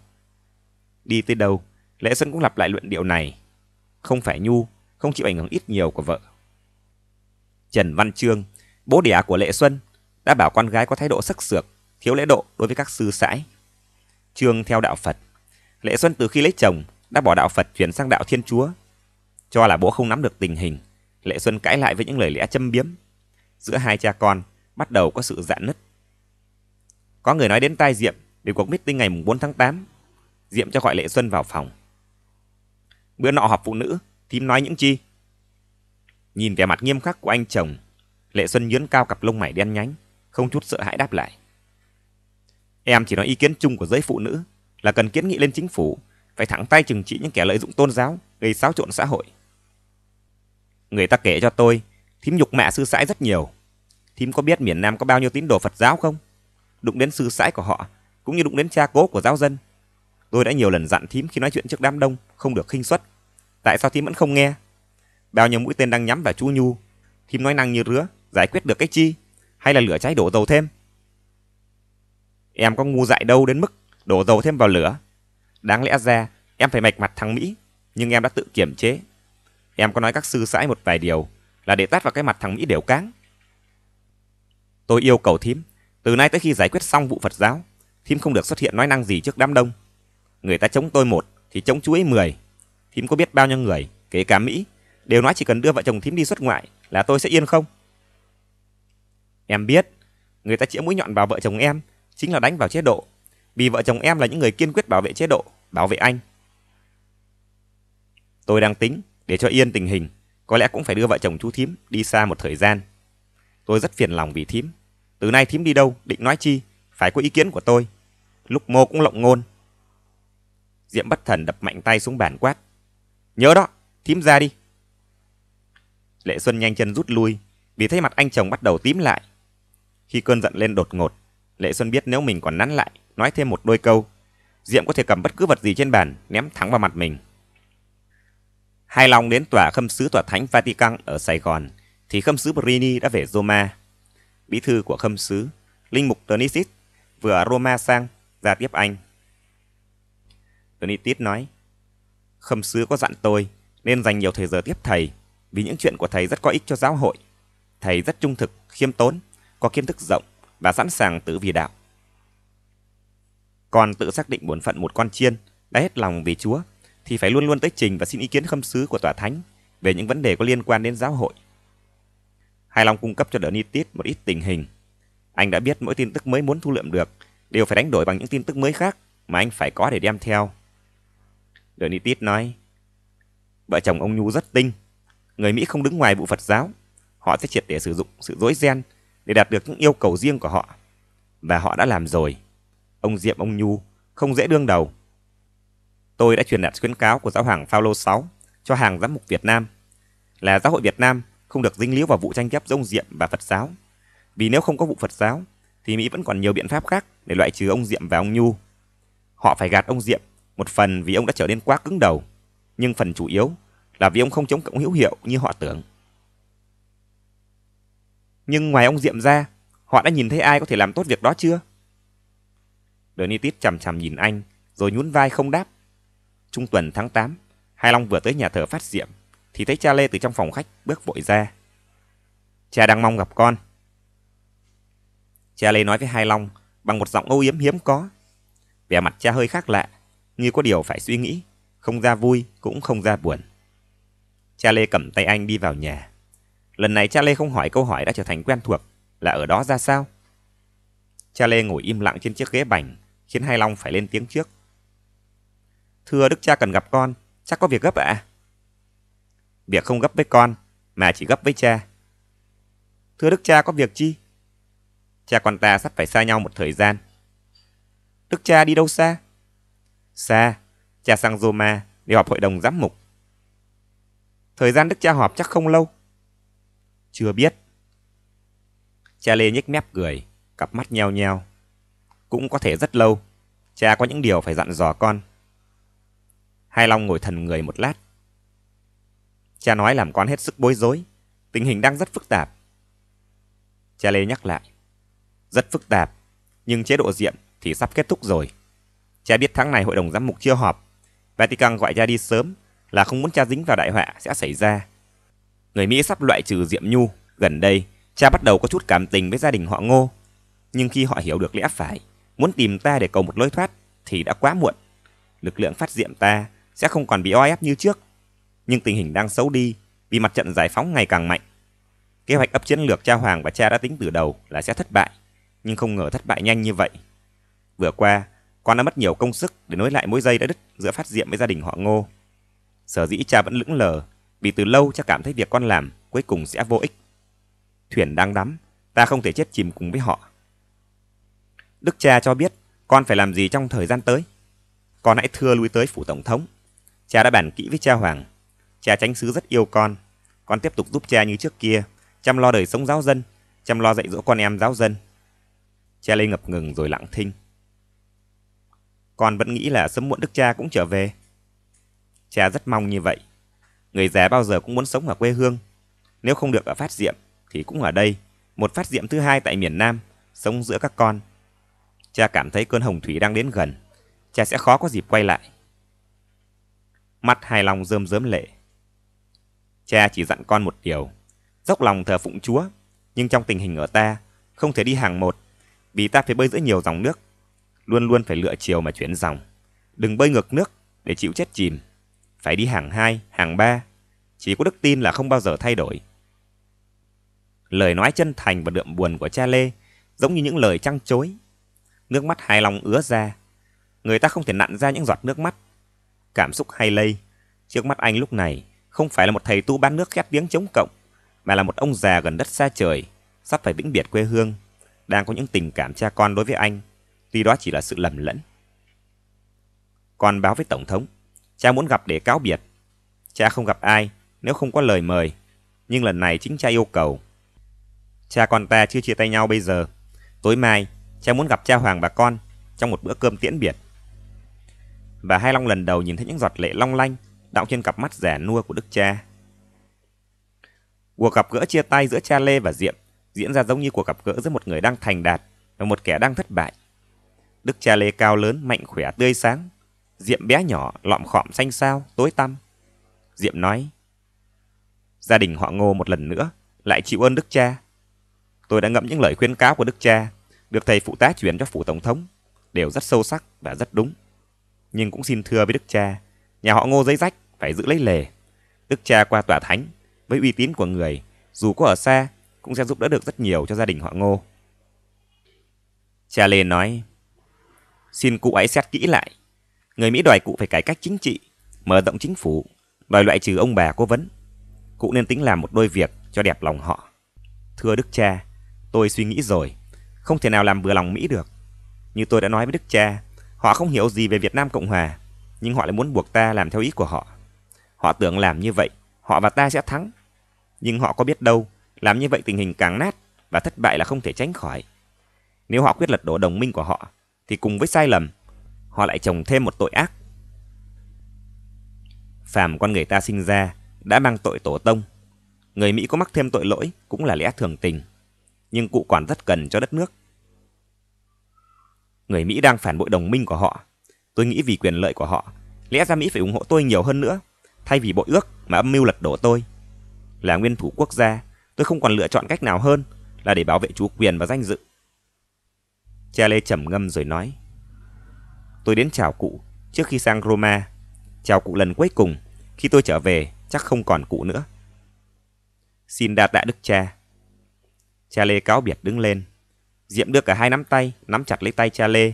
S1: Đi tới đâu, Lệ Xuân cũng lặp lại luận điệu này. Không phải nhu, không chịu ảnh hưởng ít nhiều của vợ. Trần Văn Trương bố đẻ của Lệ Xuân, đã bảo con gái có thái độ sắc sược, thiếu lễ độ đối với các sư sãi. Trương theo đạo Phật, Lệ Xuân từ khi lấy chồng đã bỏ đạo Phật chuyển sang đạo Thiên Chúa. Cho là bố không nắm được tình hình, Lệ Xuân cãi lại với những lời lẽ châm biếm. Giữa hai cha con bắt đầu có sự giãn nứt. Có người nói đến tai Diệm về cuộc meeting ngày 4 tháng 8. Diệm cho gọi Lệ Xuân vào phòng. Bữa nọ họp phụ nữ, thím nói những chi? Nhìn vẻ mặt nghiêm khắc của anh chồng, Lệ Xuân nhướng cao cặp lông mày đen nhánh, không chút sợ hãi đáp lại. Em chỉ nói ý kiến chung của giới phụ nữ là cần kiến nghị lên chính phủ, phải thẳng tay trừng trị những kẻ lợi dụng tôn giáo, gây xáo trộn xã hội. Người ta kể cho tôi, thím nhục mẹ sư sãi rất nhiều. Thím có biết miền Nam có bao nhiêu tín đồ Phật giáo không? Đụng đến sư sãi của họ, cũng như đụng đến cha cố của giáo dân. Tôi đã nhiều lần dặn thím khi nói chuyện trước đám đông, không được khinh suất. Tại sao thím vẫn không nghe? Bao nhiêu mũi tên đang nhắm vào chú Nhu, thím nói năng như rứa, giải quyết được cái chi? Hay là lửa cháy đổ dầu thêm? Em có ngu dại đâu đến mức đổ dầu thêm vào lửa. Đáng lẽ ra em phải mạch mặt thằng Mỹ, nhưng em đã tự kiểm chế. Em có nói các sư sãi một vài điều là để tát vào cái mặt thằng Mỹ đều cáng. Tôi yêu cầu thím, từ nay tới khi giải quyết xong vụ Phật giáo, thím không được xuất hiện nói năng gì trước đám đông. Người ta chống tôi một thì chống chú ấy mười. Thím có biết bao nhiêu người, kể cả Mỹ, đều nói chỉ cần đưa vợ chồng thím đi xuất ngoại là tôi sẽ yên không? Em biết, người ta chĩa mũi nhọn vào vợ chồng em chính là đánh vào chế độ, vì vợ chồng em là những người kiên quyết bảo vệ chế độ, bảo vệ anh. Tôi đang tính, để cho yên tình hình, có lẽ cũng phải đưa vợ chồng chú thím đi xa một thời gian. Tôi rất phiền lòng vì thím. Từ nay thím đi đâu, định nói chi, phải có ý kiến của tôi. Lúc mô cũng lộng ngôn. Diệm bất thần đập mạnh tay xuống bàn quát. Nhớ đó, thím ra đi. Lệ Xuân nhanh chân rút lui, vì thấy mặt anh chồng bắt đầu tím lại, khi cơn giận lên đột ngột, Lệ Xuân biết nếu mình còn nắn lại, nói thêm một đôi câu, Diệm có thể cầm bất cứ vật gì trên bàn, ném thẳng vào mặt mình. Hai lòng đến tòa khâm sứ tòa thánh Vatican ở Sài Gòn, thì khâm sứ Brini đã về Roma. Bí thư của khâm sứ, Linh Mục Tonisis, vừa ở Roma sang, ra tiếp anh. Tonitis nói, khâm sứ có dặn tôi nên dành nhiều thời giờ tiếp thầy, vì những chuyện của thầy rất có ích cho giáo hội. Thầy rất trung thực, khiêm tốn, có kiến thức rộng và sẵn sàng tự vì đạo. Còn tự xác định bổn phận một con chiên, đã hết lòng vì Chúa, thì phải luôn luôn tới trình và xin ý kiến khâm sứ của tòa thánh về những vấn đề có liên quan đến giáo hội. Hai Long cung cấp cho Đernitis một ít tình hình. Anh đã biết mỗi tin tức mới muốn thu lượm được đều phải đánh đổi bằng những tin tức mới khác mà anh phải có để đem theo. Đernitis nói, Vợ chồng ông Nhu rất tinh. Người Mỹ không đứng ngoài vụ Phật giáo. Họ sẽ triệt để sử dụng sự dối ghen để đạt được những yêu cầu riêng của họ. Và họ đã làm rồi. Ông Diệm ông Nhu không dễ đương đầu. Tôi đã truyền đạt khuyến cáo của giáo hoàng Phaolô 6 cho hàng giám mục Việt Nam là giáo hội Việt Nam không được dính líu vào vụ tranh chấp giữa ông Diệm và Phật giáo. Vì nếu không có vụ Phật giáo thì Mỹ vẫn còn nhiều biện pháp khác để loại trừ ông Diệm và ông Nhu. Họ phải gạt ông Diệm một phần vì ông đã trở nên quá cứng đầu, nhưng phần chủ yếu là vì ông không chống cộng hữu hiệu như họ tưởng. Nhưng ngoài ông Diệm ra, họ đã nhìn thấy ai có thể làm tốt việc đó chưa? Đernitis chằm chằm nhìn anh, rồi nhún vai không đáp. Trung tuần tháng 8, Hai Long vừa tới nhà thờ phát diệm, thì thấy cha Lê từ trong phòng khách bước vội ra. Cha đang mong gặp con. Cha Lê nói với Hai Long bằng một giọng âu yếm hiếm có. Vẻ mặt cha hơi khác lạ, như có điều phải suy nghĩ, không ra vui cũng không ra buồn. Cha Lê cầm tay anh đi vào nhà. Lần này cha Lê không hỏi câu hỏi đã trở thành quen thuộc, là ở đó ra sao? Cha Lê ngồi im lặng trên chiếc ghế bành, khiến Hai Long phải lên tiếng trước. Thưa đức cha cần gặp con, chắc có việc gấp ạ? À? Việc không gấp với con, mà chỉ gấp với cha. Thưa đức cha có việc chi? Cha con ta sắp phải xa nhau một thời gian. Đức cha đi đâu xa? Xa, cha sang Roma để họp hội đồng giám mục. Thời gian đức cha họp chắc không lâu. Chưa biết. Cha Lê nhếch mép cười, cặp mắt nheo nheo. Cũng có thể rất lâu, cha có những điều phải dặn dò con. Hai Long ngồi thần người một lát. Cha nói làm con hết sức bối rối, tình hình đang rất phức tạp. Cha Lê nhắc lại, rất phức tạp, nhưng chế độ diệm thì sắp kết thúc rồi. Cha biết tháng này hội đồng giám mục chưa họp, Vatican gọi cha đi sớm là không muốn cha dính vào đại họa sẽ xảy ra. Người Mỹ sắp loại trừ Diệm Nhu, gần đây cha bắt đầu có chút cảm tình với gia đình họ Ngô. Nhưng khi họ hiểu được lẽ phải, muốn tìm ta để cầu một lối thoát thì đã quá muộn. Lực lượng phát diệm ta sẽ không còn bị oai áp như trước. Nhưng tình hình đang xấu đi vì mặt trận giải phóng ngày càng mạnh. Kế hoạch ấp chiến lược cha Hoàng và cha đã tính từ đầu là sẽ thất bại, nhưng không ngờ thất bại nhanh như vậy. Vừa qua, con đã mất nhiều công sức để nối lại mối dây đã đứt giữa phát diệm với gia đình họ Ngô. Sở dĩ cha vẫn lững lờ vì từ lâu cha cảm thấy việc con làm cuối cùng sẽ vô ích. Thuyền đang đắm, ta không thể chết chìm cùng với họ. Đức cha cho biết con phải làm gì trong thời gian tới. Con hãy thưa lui tới phủ tổng thống. Cha đã bàn kỹ với cha Hoàng. Cha tránh sứ rất yêu con. Con tiếp tục giúp cha như trước kia, chăm lo đời sống giáo dân, chăm lo dạy dỗ con em giáo dân. Cha Lê ngập ngừng rồi lặng thinh. Con vẫn nghĩ là sớm muộn đức cha cũng trở về. Cha rất mong như vậy. Người già bao giờ cũng muốn sống ở quê hương. Nếu không được ở Phát Diệm thì cũng ở đây, một Phát Diệm thứ hai tại miền Nam, sống giữa các con. Cha cảm thấy cơn hồng thủy đang đến gần, cha sẽ khó có dịp quay lại. Mắt hài lòng rơm rớm lệ. Cha chỉ dặn con một điều, dốc lòng thờ phụng Chúa, nhưng trong tình hình ở ta, không thể đi hàng một, vì ta phải bơi giữa nhiều dòng nước, luôn luôn phải lựa chiều mà chuyển dòng, đừng bơi ngược nước để chịu chết chìm phải đi hàng 2, hàng 3. Chỉ có đức tin là không bao giờ thay đổi. Lời nói chân thành và đượm buồn của cha Lê giống như những lời trăng chối. Nước mắt hài lòng ứa ra. Người ta không thể nặn ra những giọt nước mắt. Cảm xúc hay lây. Trước mắt anh lúc này không phải là một thầy tu bán nước khét tiếng chống cộng, mà là một ông già gần đất xa trời, sắp phải vĩnh biệt quê hương, đang có những tình cảm cha con đối với anh, tuy đó chỉ là sự lầm lẫn. Con báo với Tổng thống, Cha muốn gặp để cáo biệt. Cha không gặp ai nếu không có lời mời, nhưng lần này chính cha yêu cầu. Cha con ta chưa chia tay nhau bây giờ. Tối mai, cha muốn gặp cha Hoàng và con trong một bữa cơm tiễn biệt. Bà Hai Long lần đầu nhìn thấy những giọt lệ long lanh đọng trên cặp mắt rẻ nua của đức cha. Cuộc gặp gỡ chia tay giữa cha Lê và Diệm diễn ra giống như cuộc gặp gỡ giữa một người đang thành đạt và một kẻ đang thất bại. Đức cha Lê cao lớn, mạnh khỏe, tươi sáng, Diệm bé nhỏ, lọm khọm xanh xao, tối tăm. Diệm nói, gia đình họ ngô một lần nữa, lại chịu ơn Đức Cha. Tôi đã ngẫm những lời khuyên cáo của Đức Cha, được thầy phụ tá chuyển cho phủ tổng thống, đều rất sâu sắc và rất đúng. Nhưng cũng xin thưa với Đức Cha, nhà họ ngô giấy rách, phải giữ lấy lề. Đức Cha qua tòa thánh, với uy tín của người, dù có ở xa, cũng sẽ giúp đỡ được rất nhiều cho gia đình họ ngô. Cha Lê nói, xin cụ ấy xét kỹ lại Người Mỹ đòi cụ phải cải cách chính trị, mở rộng chính phủ, đòi loại trừ ông bà cố vấn. Cụ nên tính làm một đôi việc cho đẹp lòng họ. Thưa Đức Cha, tôi suy nghĩ rồi, không thể nào làm vừa lòng Mỹ được. Như tôi đã nói với Đức Cha, họ không hiểu gì về Việt Nam Cộng Hòa, nhưng họ lại muốn buộc ta làm theo ý của họ. Họ tưởng làm như vậy, họ và ta sẽ thắng. Nhưng họ có biết đâu, làm như vậy tình hình càng nát và thất bại là không thể tránh khỏi. Nếu họ quyết lật đổ đồng minh của họ, thì cùng với sai lầm, họ lại trồng thêm một tội ác. Phàm con người ta sinh ra đã mang tội tổ tông. Người Mỹ có mắc thêm tội lỗi cũng là lẽ thường tình. Nhưng cụ quản rất cần cho đất nước. Người Mỹ đang phản bội đồng minh của họ. Tôi nghĩ vì quyền lợi của họ, lẽ ra Mỹ phải ủng hộ tôi nhiều hơn nữa, thay vì bội ước mà âm mưu lật đổ tôi. Là nguyên thủ quốc gia, tôi không còn lựa chọn cách nào hơn là để bảo vệ chủ quyền và danh dự. Cha Lê trầm ngâm rồi nói tôi đến chào cụ trước khi sang Roma. Chào cụ lần cuối cùng, khi tôi trở về chắc không còn cụ nữa. Xin đa tạ đức cha. Cha Lê cáo biệt đứng lên. Diệm đưa cả hai nắm tay, nắm chặt lấy tay cha Lê.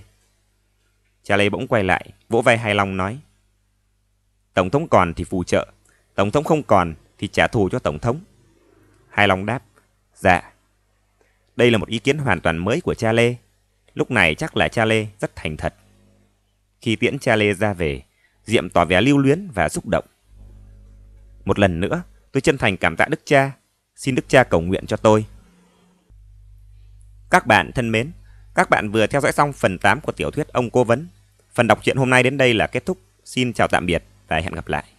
S1: Cha Lê bỗng quay lại, vỗ vai hài lòng nói. Tổng thống còn thì phù trợ, tổng thống không còn thì trả thù cho tổng thống. Hài lòng đáp, dạ. Đây là một ý kiến hoàn toàn mới của cha Lê. Lúc này chắc là cha Lê rất thành thật. Khi tiễn cha Lê ra về, Diệm tỏ vẻ lưu luyến và xúc động. Một lần nữa, tôi chân thành cảm tạ Đức Cha, xin Đức Cha cầu nguyện cho tôi. Các bạn thân mến, các bạn vừa theo dõi xong phần 8 của tiểu thuyết Ông Cố Vấn. Phần đọc truyện hôm nay đến đây là kết thúc. Xin chào tạm biệt và hẹn gặp lại.